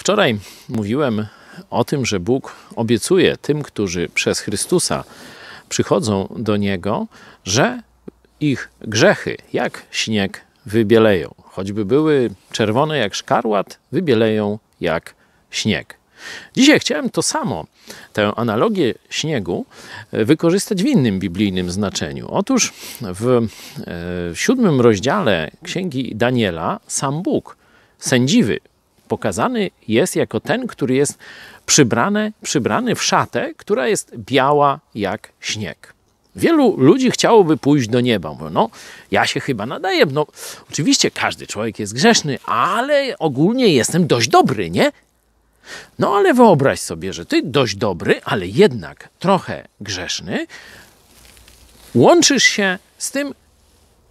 Wczoraj mówiłem o tym, że Bóg obiecuje tym, którzy przez Chrystusa przychodzą do Niego, że ich grzechy, jak śnieg, wybieleją. Choćby były czerwone jak szkarłat, wybieleją jak śnieg. Dzisiaj chciałem to samo, tę analogię śniegu, e, wykorzystać w innym biblijnym znaczeniu. Otóż e, w siódmym rozdziale Księgi Daniela sam Bóg, sędziwy pokazany jest jako ten, który jest przybrany, przybrany w szatę, która jest biała jak śnieg. Wielu ludzi chciałoby pójść do nieba. Mówią, no, ja się chyba nadaję. No, oczywiście każdy człowiek jest grzeszny, ale ogólnie jestem dość dobry, nie? No, ale wyobraź sobie, że ty dość dobry, ale jednak trochę grzeszny, łączysz się z tym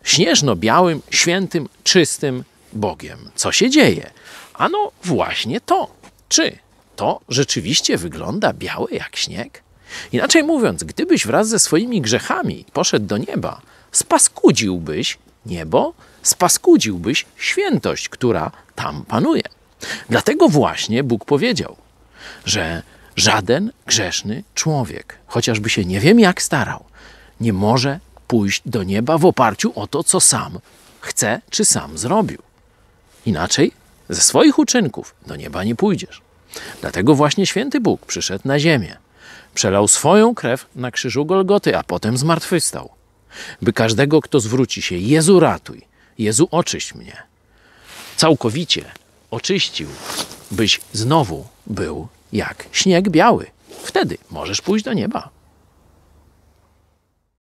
śnieżno-białym, świętym, czystym Bogiem. Co się dzieje? Ano właśnie to. Czy to rzeczywiście wygląda białe jak śnieg? Inaczej mówiąc, gdybyś wraz ze swoimi grzechami poszedł do nieba, spaskudziłbyś niebo, spaskudziłbyś świętość, która tam panuje. Dlatego właśnie Bóg powiedział, że żaden grzeszny człowiek, chociażby się nie wiem jak starał, nie może pójść do nieba w oparciu o to, co sam chce czy sam zrobił. Inaczej ze swoich uczynków do nieba nie pójdziesz. Dlatego właśnie święty Bóg przyszedł na ziemię. Przelał swoją krew na krzyżu Golgoty, a potem zmartwychwstał. By każdego, kto zwróci się, Jezu ratuj, Jezu oczyść mnie, całkowicie oczyścił, byś znowu był jak śnieg biały. Wtedy możesz pójść do nieba.